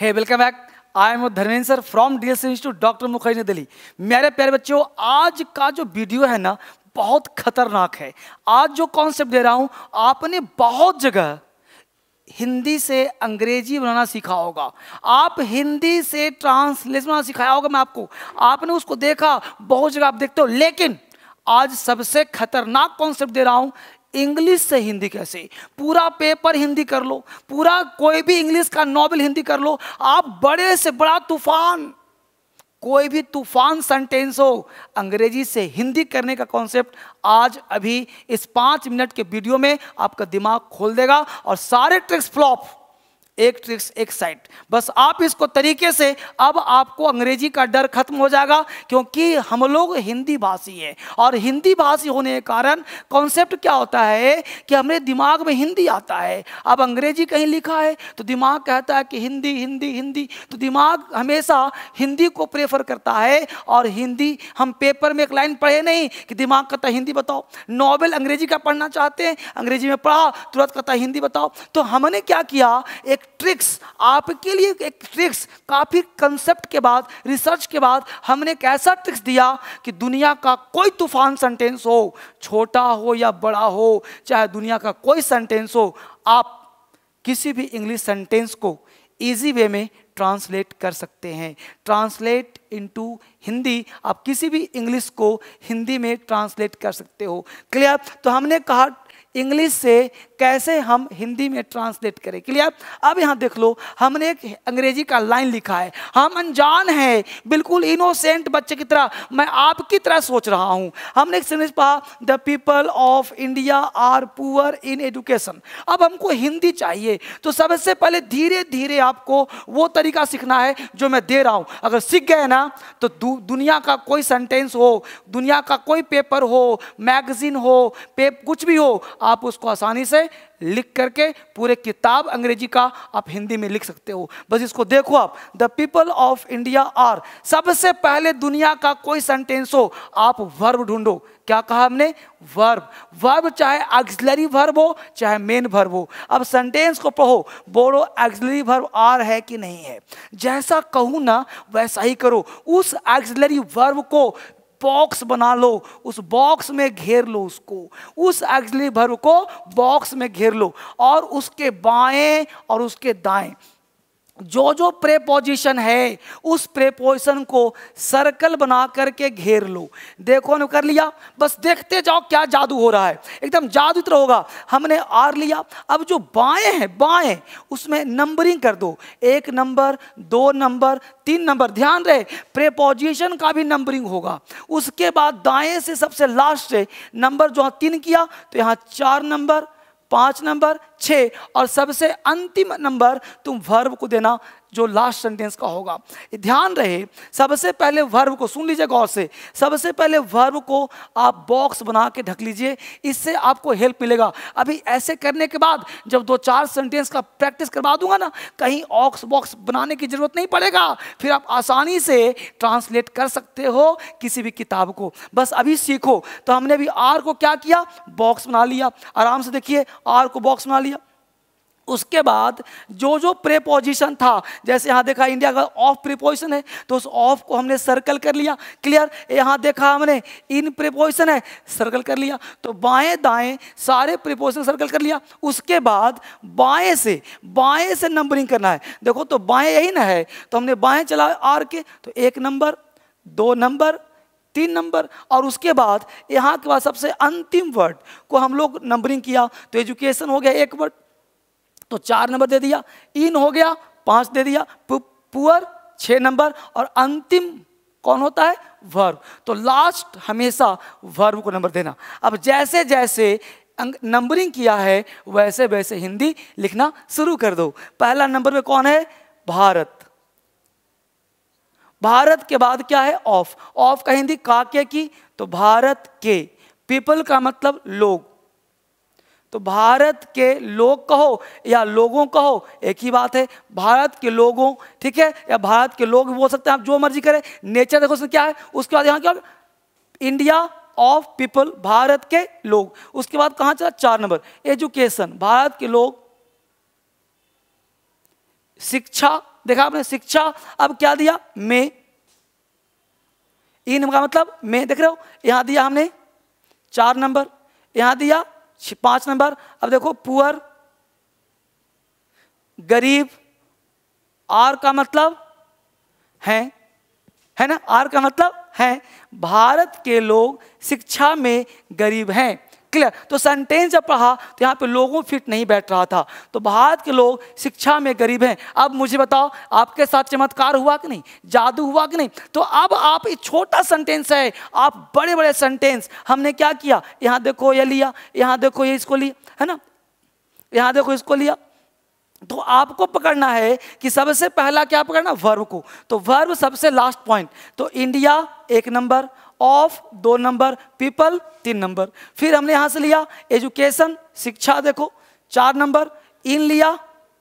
hey welcome back I am Dharmendra sir from D S institute doctor Mukherjee Delhi मेरे प्यारे बच्चों आज का जो वीडियो है ना बहुत खतरनाक है आज जो कॉन्सेप्ट दे रहा हूँ आपने बहुत जगह हिंदी से अंग्रेजी बनाना सीखा होगा आप हिंदी से ट्रांसलेशन बनाना सिखाया होगा मैं आपको आपने उसको देखा बहुत जगह आप देखते हो लेकिन आज सबसे खतरनाक कॉन्सेप्ट दे रहा हूं इंग्लिश से हिंदी कैसे पूरा पेपर हिंदी कर लो पूरा कोई भी इंग्लिश का नॉवल हिंदी कर लो आप बड़े से बड़ा तूफान कोई भी तूफान सेंटेंस हो अंग्रेजी से हिंदी करने का कॉन्सेप्ट आज अभी इस पाँच मिनट के वीडियो में आपका दिमाग खोल देगा और सारे ट्रिक्स फ्लॉप एक ट्रिक्स एक साइट बस आप इसको तरीके से अब आपको अंग्रेजी का डर खत्म हो जाएगा क्योंकि हम लोग हिंदी भाषी हैं और हिंदी भाषी होने के कारण कॉन्सेप्ट क्या होता है कि हमारे दिमाग में हिंदी आता है अब अंग्रेजी कहीं लिखा है तो दिमाग कहता है कि हिंदी हिंदी हिंदी तो दिमाग हमेशा हिंदी को प्रेफर करता है और हिंदी हम पेपर में एक लाइन पढ़े नहीं कि दिमाग कहता हिंदी बताओ नॉवल अंग्रेजी का पढ़ना चाहते हैं अंग्रेजी में पढ़ा तुरंत कहता हिंदी बताओ तो हमने क्या किया एक ट्रिक्स आपके लिए एक ट्रिक्स काफ़ी कंसेप्ट के बाद रिसर्च के बाद हमने एक ऐसा ट्रिक्स दिया कि दुनिया का कोई तूफान सेंटेंस हो छोटा हो या बड़ा हो चाहे दुनिया का कोई सेंटेंस हो आप किसी भी इंग्लिश सेंटेंस को इजी वे में ट्रांसलेट कर सकते हैं ट्रांसलेट इनटू हिंदी आप किसी भी इंग्लिश को हिंदी में ट्रांसलेट कर सकते हो क्लियर तो हमने कहा इंग्लिश से कैसे हम हिंदी में ट्रांसलेट करें क्लियर अब यहाँ देख लो हमने एक अंग्रेजी का लाइन लिखा है हम अनजान हैं बिल्कुल इनोसेंट बच्चे की तरह मैं आपकी तरह सोच रहा हूँ हमने एक सेंटेंस पढ़ा the people of India are poor in education अब हमको हिंदी चाहिए तो सबसे पहले धीरे धीरे आपको वो तरीका सीखना है जो मैं दे रहा हूँ अगर सीख गए ना गया तो दु, दुनिया का कोई सेंटेंस हो दुनिया का कोई पेपर हो मैगजीन हो पेप कुछ भी हो आप उसको आसानी से लिख करके पूरे किताब अंग्रेजी का आप हिंदी में लिख सकते हो बस इसको देखो आप the people of India are सबसे पहले दुनिया का कोई सेंटेंस हो आप वर्ब ढूंढो क्या कहा हमने वर्ब वर्ब चाहे एक्सलरी वर्ब हो चाहे मेन वर्ब हो अब सेंटेंस को पढ़ो बोलो एक्सलरी वर्ब आर है कि नहीं है जैसा कहूँ ना वैसा ही करो उस एक्सलरी वर्ब को बॉक्स बना लो उस बॉक्स में घेर लो उसको उस एक्सलरी वर्ब को बॉक्स में घेर लो और उसके बाएं और उसके दाएं जो जो प्रेपोजिशन है उस प्रेपोजिशन को सर्कल बना करके घेर लो देखो न कर लिया बस देखते जाओ क्या जादू हो रहा है एकदम जादू तो होगा हमने आर लिया अब जो बाएं हैं बाएं उसमें नंबरिंग कर दो एक नंबर दो नंबर तीन नंबर ध्यान रहे प्रेपोजिशन का भी नंबरिंग होगा उसके बाद दाएं से सबसे लास्ट से नंबर जो हाँ तीन किया तो यहाँ चार नंबर पांच नंबर छः और सबसे अंतिम नंबर तुम वर्ब को देना जो लास्ट सेंटेंस का होगा ध्यान रहे सबसे पहले वर्ब को सुन लीजिए गौर से सबसे पहले वर्ब को आप बॉक्स बना के ढक लीजिए इससे आपको हेल्प मिलेगा अभी ऐसे करने के बाद जब दो चार सेंटेंस का प्रैक्टिस करवा दूंगा ना कहीं ऑक्स बॉक्स बनाने की जरूरत नहीं पड़ेगा फिर आप आसानी से ट्रांसलेट कर सकते हो किसी भी किताब को बस अभी सीखो तो हमने अभी आर को क्या किया बॉक्स बना लिया आराम से देखिए आर को बॉक्स बना लिया उसके बाद जो जो प्रेपोजिशन था जैसे यहाँ देखा इंडिया का ऑफ प्रिपोजिशन है तो उस ऑफ को हमने सर्कल कर लिया क्लियर यहाँ देखा हमने इन प्रिपोजिशन है सर्कल कर लिया तो बाएं दाएं सारे प्रिपोजिशन सर्कल कर लिया उसके बाद बाएं से बाएं से नंबरिंग करना है देखो तो बाएं यही ना है तो हमने बाएं चला आर के तो एक नंबर दो नंबर तीन नंबर और उसके बाद यहाँ के बाद सबसे अंतिम वर्ड को हम लोग नंबरिंग किया तो एजुकेशन हो गया एक वर्ड तो चार नंबर दे दिया इन हो गया पांच दे दिया पुअर छ नंबर और अंतिम कौन होता है वर्व तो लास्ट हमेशा वर्व को नंबर देना अब जैसे जैसे नंबरिंग किया है वैसे वैसे हिंदी लिखना शुरू कर दो पहला नंबर में कौन है भारत भारत के बाद क्या है ऑफ ऑफ का हिंदी काके की तो भारत के पीपल का मतलब लोग तो भारत के लोग कहो या लोगों कहो एक ही बात है भारत के लोगों ठीक है या भारत के लोग बोल सकते हैं आप जो मर्जी करें नेचर देखो क्या है उसके बाद यहाँ क्या इंडिया ऑफ पीपल भारत के लोग उसके बाद कहां चला चार नंबर एजुकेशन भारत के लोग शिक्षा देखा आपने शिक्षा अब क्या दिया में इन का मतलब में देख रहे हो यहां दिया हमने चार नंबर यहां दिया पांच नंबर अब देखो पुअर गरीब आर का मतलब है है ना आर का मतलब है भारत के लोग शिक्षा में गरीब हैं क्लियर तो सेंटेंस जब पढ़ा तो यहाँ पे लोगों फिट नहीं बैठ रहा था तो भारत के लोग शिक्षा में गरीब हैं अब मुझे बताओ आपके साथ चमत्कार हुआ कि नहीं जादू हुआ कि नहीं तो अब आप एक छोटा सेंटेंस है आप बड़े बड़े सेंटेंस हमने क्या किया यहाँ देखो ये यह लिया यहाँ देखो ये यह इसको लिया है ना यहाँ देखो इसको लिया तो आपको पकड़ना है कि सबसे पहला क्या पकड़ना वर्व को तो वर्व सबसे लास्ट पॉइंट तो इंडिया एक नंबर ऑफ दो नंबर पीपल तीन नंबर फिर हमने यहाँ से लिया एजुकेशन शिक्षा देखो चार नंबर इन लिया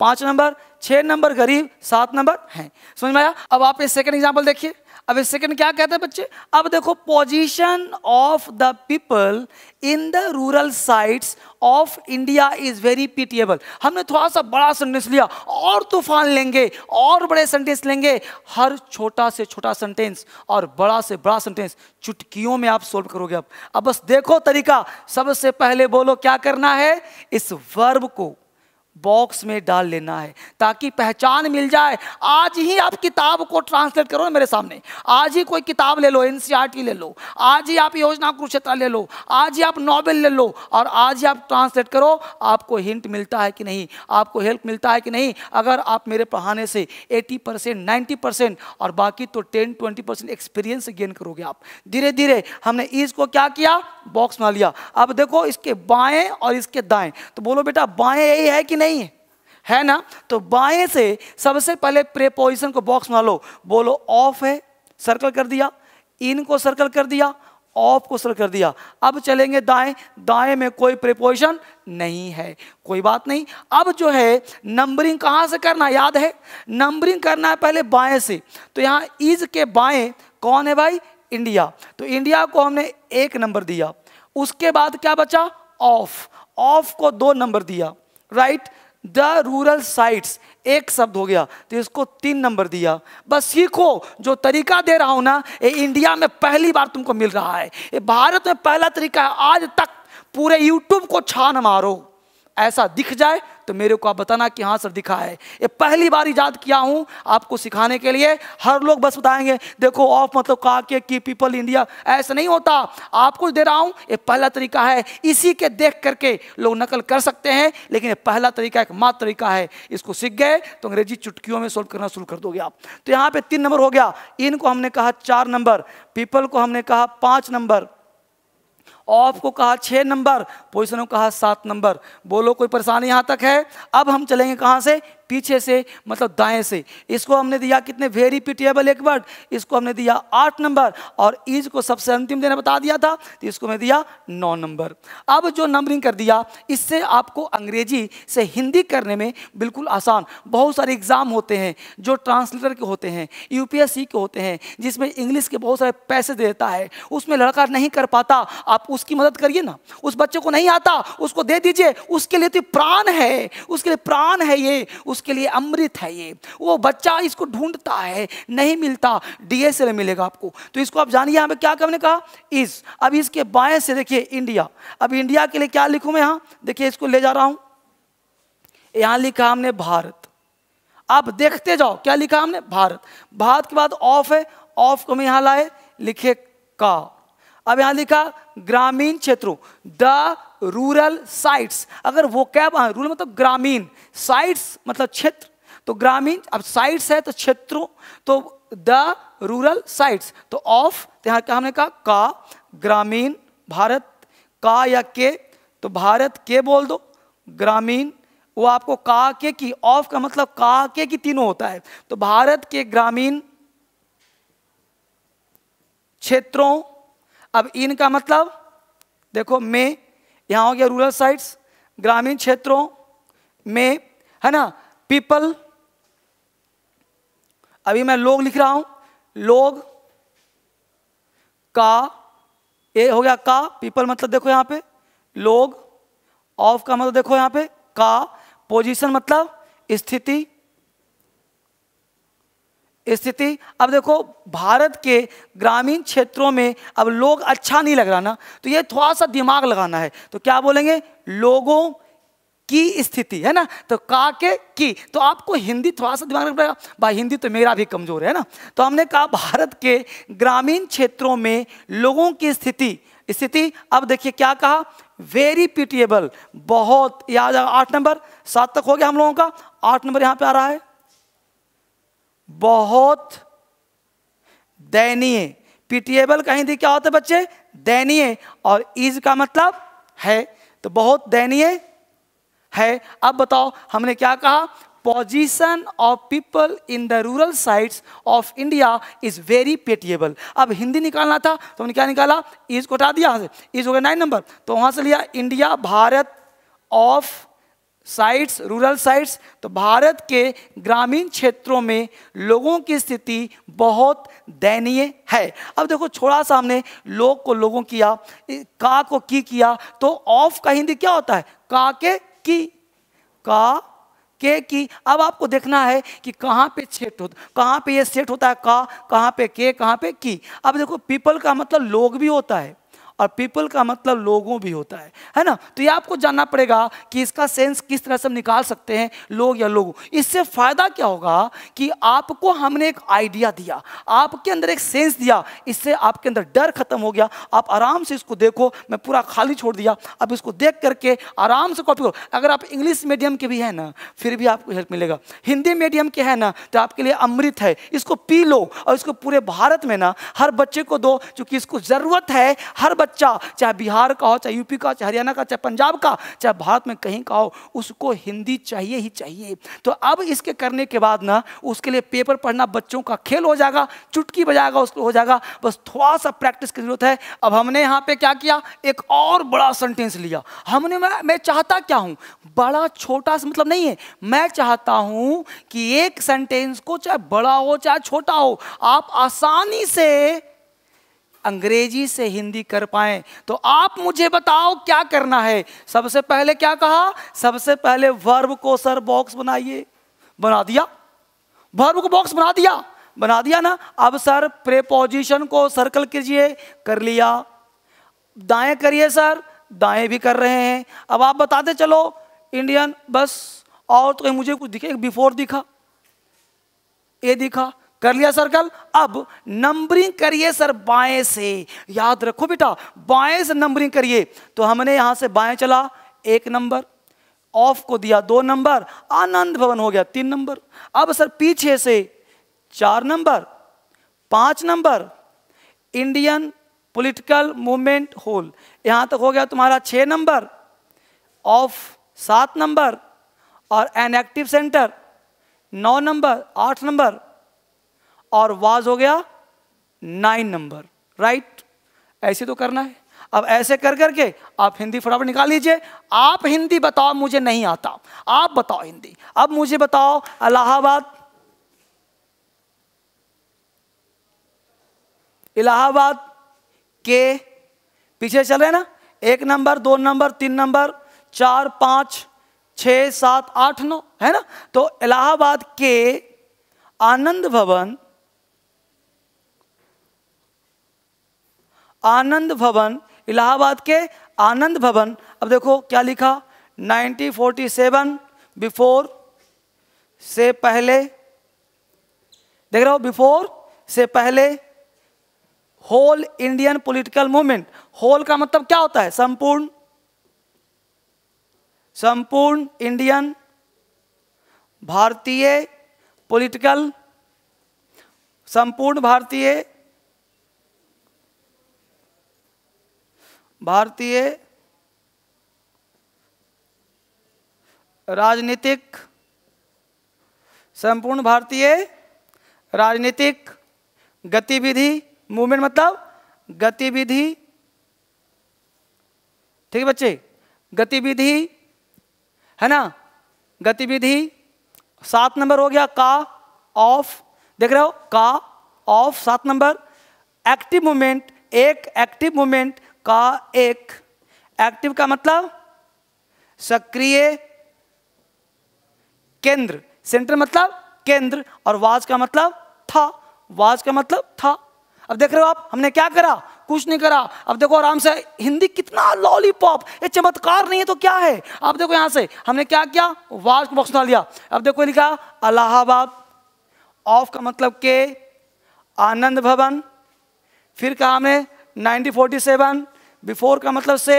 पाँच नंबर छह नंबर गरीब सात नंबर हैं समझ में आया अब आप ये सेकंड एग्जाम्पल देखिए अब इस सेकंड क्या कहते हैं बच्चे अब देखो position of the people in the rural sites of India is very pitiable हमने थोड़ा सा बड़ा सेंटेंस लिया और तूफान लेंगे और बड़े सेंटेंस लेंगे हर छोटा से छोटा सेंटेंस और बड़ा से बड़ा सेंटेंस चुटकियों में आप सोल्व करोगे अब अब बस देखो तरीका सबसे पहले बोलो क्या करना है इस वर्ब को बॉक्स में डाल लेना है ताकि पहचान मिल जाए आज ही आप किताब को ट्रांसलेट करो मेरे सामने आज ही कोई किताब ले लो एन e ले लो आज ही आप योजना कुरुक्षेत्र ले लो आज ही आप नॉवेल ले लो और आज ही आप ट्रांसलेट करो आपको हिंट मिलता है कि नहीं आपको हेल्प मिलता है कि नहीं अगर आप मेरे पढ़ाने से 80 परसेंट नाइन्टी परसेंट और बाकी तो ten twenty percent experience gain करोगे आप धीरे धीरे हमने इसको क्या किया बॉक्स में लिया अब देखो इसके बाएँ और इसके दाएँ तो बोलो बेटा बाएँ यही है कि नहीं नहीं है है ना तो बाएं से सबसे पहले प्रेपोजिशन को बॉक्स बना लो बोलो ऑफ है सर्कल कर दिया इन को सर्कल कर दिया ऑफ को सर्कल कर दिया अब चलेंगे दाएं दाएं में कोई प्रिपोजिशन नहीं है कोई बात नहीं अब जो है नंबरिंग कहां से करना याद है नंबरिंग करना है पहले बाएं से तो यहां इज के बाएं कौन है भाई इंडिया तो इंडिया को हमने एक नंबर दिया उसके बाद क्या बचा ऑफ ऑफ को दो नंबर दिया राइट द रूरल साइट्स एक शब्द हो गया तो इसको तीन नंबर दिया बस सीखो जो तरीका दे रहा हूं ना ये इंडिया में पहली बार तुमको मिल रहा है ये भारत में पहला तरीका है आज तक पूरे यूट्यूब को छान मारो ऐसा दिख जाए तो मेरे को आप बताना कि हाँ सर दिखा है ये पहली बार ईजाद किया हूँ आपको सिखाने के लिए हर लोग बस बताएंगे देखो ऑफ मतलब कहा के की पीपल इंडिया ऐसा नहीं होता आपको दे रहा हूँ ये पहला तरीका है इसी के देख करके लोग नकल कर सकते हैं लेकिन ये पहला तरीका एक मात्र तरीका है इसको सीख गए तो अंग्रेजी चुटकियों में सोल्व करना शुरू कर दोगे आप तो यहाँ पे तीन नंबर हो गया इनको हमने कहा चार नंबर पीपल को हमने कहा पाँच नंबर ऑफ को कहा छः नंबर पोजिशन को कहा सात नंबर बोलो कोई परेशानी यहाँ तक है अब हम चलेंगे कहाँ से पीछे से मतलब दाएं से इसको हमने दिया कितने वेरी पिटिएबल एक वर्ड इसको हमने दिया आठ नंबर और ईज को सबसे अंतिम देना बता दिया था तो इसको मैं दिया नौ नंबर अब जो नंबरिंग कर दिया इससे आपको अंग्रेजी से हिंदी करने में बिल्कुल आसान बहुत सारे एग्ज़ाम होते हैं जो ट्रांसलेटर के होते हैं यूपीएससी के होते हैं जिसमें इंग्लिश के बहुत सारे पैसे देता है उसमें लड़का नहीं कर पाता आप उसकी मदद करिए ना उस बच्चे को नहीं आता उसको दे दीजिए उसके लिए तो प्राण है उसके लिए प्राण है ये उसके लिए अमृत है ये वो बच्चा इसको ढूंढता है नहीं मिलता डीएसएल मिलेगा आपको तो इसको आप जानिए यहाँ पे क्या हमने कहा इस अब इसके बाएं से देखिए इंडिया अब इंडिया के लिए क्या लिखूँ मैं यहाँ देखिए इसको ले जा रहा हूँ यहाँ लिखा हमने भारत आप देखते जाओ क्या लिखा हमने भारत भारत के बाद ऑफ है ऑफ को हम यहाँ लाए लिखे का अब यहां लिखा ग्रामीण क्षेत्रों द रूरल साइट्स अगर वो कैब रूरल मतलब ग्रामीण साइट्स मतलब क्षेत्र तो ग्रामीण अब साइट्स है तो क्षेत्रों तो द रूरल साइट्स तो ऑफ तो यहां क्या हमने कहा का ग्रामीण भारत का या के तो भारत के बोल दो ग्रामीण वो आपको का के की ऑफ का मतलब का के की तीनों होता है तो भारत के ग्रामीण क्षेत्रों अब इन का मतलब देखो में यहाँ हो गया रूरल साइट्स ग्रामीण क्षेत्रों में है ना पीपल अभी मैं लोग लिख रहा हूं लोग का ये हो गया का पीपल मतलब देखो यहाँ पे लोग ऑफ का मतलब देखो यहाँ पे का पोजीशन मतलब स्थिति स्थिति अब देखो भारत के ग्रामीण क्षेत्रों में अब लोग अच्छा नहीं लग रहा ना तो ये थोड़ा सा दिमाग लगाना है तो क्या बोलेंगे लोगों की स्थिति है ना तो का के की तो आपको हिंदी थोड़ा सा दिमाग रखना पड़ेगा भाई हिंदी तो मेरा भी कमज़ोर है ना तो हमने कहा भारत के ग्रामीण क्षेत्रों में लोगों की स्थिति स्थिति अब देखिए क्या कहा वेरी पिटिएबल बहुत याद आठ नंबर सात तक हो गया हम लोगों का आठ नंबर यहाँ पे आ रहा है बहुत दयनीय पीटीएबल कहीं थी क्या होते बच्चे दयनीय और इज का मतलब है तो बहुत दयनीय है अब बताओ हमने क्या कहा position of people in the rural sides of India is very pitiable अब हिंदी निकालना था तो हमने क्या निकाला इज को हटा दिया इज हो गया नाइन नंबर तो वहां से लिया India Bharat of sites rural sites तो भारत के ग्रामीण क्षेत्रों में लोगों की स्थिति बहुत दयनीय है अब देखो थोड़ा सा हमने लोग को लोगों किया का को की किया तो ऑफ का हिंदी क्या होता है का के की का के की अब आपको देखना है कि कहाँ पे सेट होता कहाँ पे ये सेट होता है का कहाँ पे के कहाँ पे की अब देखो पीपल का मतलब लोग भी होता है और पीपल का मतलब लोगों भी होता है है ना तो ये आपको जानना पड़ेगा कि इसका सेंस किस तरह से हम निकाल सकते हैं लोग या लोगों इससे फ़ायदा क्या होगा कि आपको हमने एक आइडिया दिया आपके अंदर एक सेंस दिया इससे आपके अंदर डर खत्म हो गया आप आराम से इसको देखो मैं पूरा खाली छोड़ दिया अब इसको देख करके आराम से कॉपी करो अगर आप इंग्लिश मीडियम के भी हैं ना फिर भी आपको हेल्प मिलेगा हिंदी मीडियम के हैं ना तो आपके लिए अमृत है इसको पी लो और इसको पूरे भारत में ना हर बच्चे को दो क्योंकि इसको ज़रूरत है हर बच्चा चाहे बिहार का हो चाहे यूपी का चाहे हरियाणा का चाहे पंजाब का चाहे भारत में कहीं का हो उसको हिंदी चाहिए ही चाहिए तो अब इसके करने के बाद ना उसके लिए पेपर पढ़ना बच्चों का खेल हो जाएगा चुटकी बजाएगा उसको हो जाएगा बस थोड़ा सा प्रैक्टिस की जरूरत है अब हमने यहाँ पे क्या किया एक और बड़ा सेंटेंस लिया हमने मैं, मैं चाहता क्या हूँ बड़ा छोटा सा मतलब नहीं है मैं चाहता हूँ कि एक सेंटेंस को चाहे बड़ा हो चाहे छोटा हो आप आसानी से अंग्रेजी से हिंदी कर पाएं तो आप मुझे बताओ क्या करना है सबसे पहले क्या कहा सबसे पहले वर्ब को सर बॉक्स बनाइए बना दिया वर्ब को बॉक्स बना दिया बना दिया ना अब सर प्रेपोजिशन को सर्कल कीजिए कर लिया दाएं करिए सर दाएं भी कर रहे हैं अब आप बताते चलो इंडियन बस और तो मुझे कुछ दिखे बिफोर दिखा ये दिखा कर लिया सर्कल अब नंबरिंग करिए सर बाएं से याद रखो बेटा बाएं से नंबरिंग करिए तो हमने यहां से बाएं चला एक नंबर ऑफ को दिया दो नंबर आनंद भवन हो गया तीन नंबर अब सर पीछे से चार नंबर पांच number Indian political movement whole यहां तक हो गया तुम्हारा छह नंबर ऑफ सात नंबर और एन एक्टिव सेंटर नौ नंबर आठ नंबर और वाज हो गया नाइन नंबर राइट ऐसे तो करना है अब ऐसे कर करके आप हिंदी फटाफट निकाल लीजिए आप हिंदी बताओ मुझे नहीं आता आप बताओ हिंदी अब मुझे बताओ इलाहाबाद इलाहाबाद के पीछे चल रहे ना एक नंबर दो नंबर तीन नंबर चार पांच छ सात आठ नौ है ना तो इलाहाबाद के आनंद भवन आनंद भवन इलाहाबाद के आनंद भवन अब देखो क्या लिखा 1947 बिफोर से पहले देख रहे हो बिफोर से पहले whole Indian political movement whole का मतलब क्या होता है संपूर्ण संपूर्ण इंडियन भारतीय पॉलिटिकल संपूर्ण भारतीय भारतीय राजनीतिक संपूर्ण भारतीय राजनीतिक गतिविधि मूवमेंट मतलब गतिविधि ठीक है बच्चे गतिविधि है ना गतिविधि सात नंबर हो गया का ऑफ देख रहे हो का ऑफ सात नंबर एक्टिव मूवमेंट एक एक्टिव मूवमेंट का एक एक्टिव का मतलब सक्रिय केंद्र सेंटर मतलब केंद्र और वाज का मतलब था वाज का मतलब था अब देख रहे हो आप हमने क्या करा कुछ नहीं करा अब देखो आराम से हिंदी कितना लॉलीपॉप ये चमत्कार नहीं है तो क्या है अब देखो यहां से हमने क्या किया वाज को बॉक्स डाल दिया अब देखो लिखा अलाहाबाद ऑफ का मतलब के आनंद भवन फिर कहा हमने सेवन बिफोर का मतलब से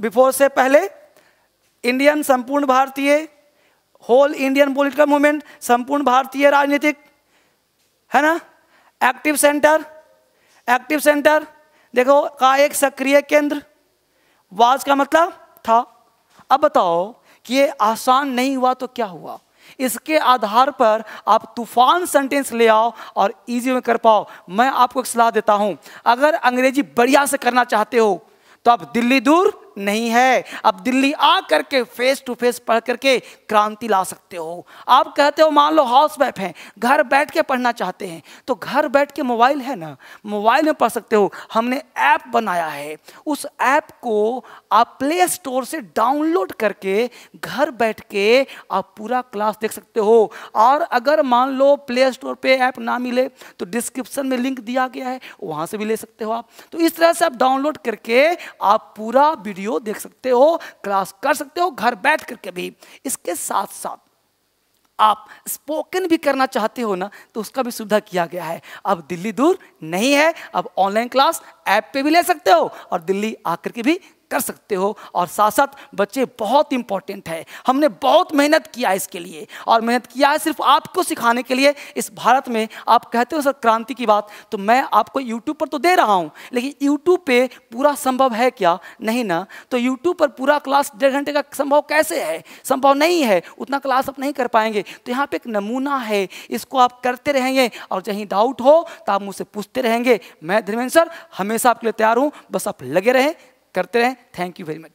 बिफोर से पहले इंडियन संपूर्ण भारतीय होल इंडियन पॉलिटिकल मूवमेंट संपूर्ण भारतीय राजनीतिक है ना एक्टिव सेंटर एक्टिव सेंटर देखो का एक सक्रिय केंद्र वाज का मतलब था अब बताओ कि ये आसान नहीं हुआ तो क्या हुआ इसके आधार पर आप तूफान सेंटेंस ले आओ और इजी में कर पाओ मैं आपको एक सलाह देता हूं अगर अंग्रेजी बढ़िया से करना चाहते हो तो आप दिल्ली दूर नहीं है अब दिल्ली आ करके फेस टू फेस पढ़ करके क्रांति ला सकते हो आप कहते हो मान लो हाउस वाइफ हैं घर बैठ के पढ़ना चाहते हैं तो घर बैठ के मोबाइल है ना मोबाइल में पढ़ सकते हो हमने ऐप बनाया है उस ऐप को आप प्ले स्टोर से डाउनलोड करके घर बैठ के आप पूरा क्लास देख सकते हो और अगर मान लो प्ले स्टोर पर ऐप ना मिले तो डिस्क्रिप्शन में लिंक दिया गया है वहाँ से भी ले सकते हो आप तो इस तरह से आप डाउनलोड करके आप पूरा वीडियो वीडियो देख सकते हो क्लास कर सकते हो घर बैठ करके भी इसके साथ साथ आप स्पोकन भी करना चाहते हो ना तो उसका भी सुविधा किया गया है अब दिल्ली दूर नहीं है अब ऑनलाइन क्लास ऐप पे भी ले सकते हो और दिल्ली आकर के भी कर सकते हो और साथ साथ बच्चे बहुत इंपॉर्टेंट है हमने बहुत मेहनत किया है इसके लिए और मेहनत किया है सिर्फ आपको सिखाने के लिए इस भारत में आप कहते हो सर क्रांति की बात तो मैं आपको यूट्यूब पर तो दे रहा हूँ लेकिन यूट्यूब पर पूरा संभव है क्या नहीं ना तो यूट्यूब पर पूरा क्लास डेढ़ घंटे का संभव कैसे है संभव नहीं है उतना क्लास आप नहीं कर पाएंगे तो यहाँ पर एक नमूना है इसको आप करते रहेंगे और जहीं डाउट हो तो आप मुझसे पूछते रहेंगे मैं धर्मेंद्र सर हमेशा आपके लिए तैयार हूँ बस आप लगे रहें करते रहें थैंक यू वेरी मच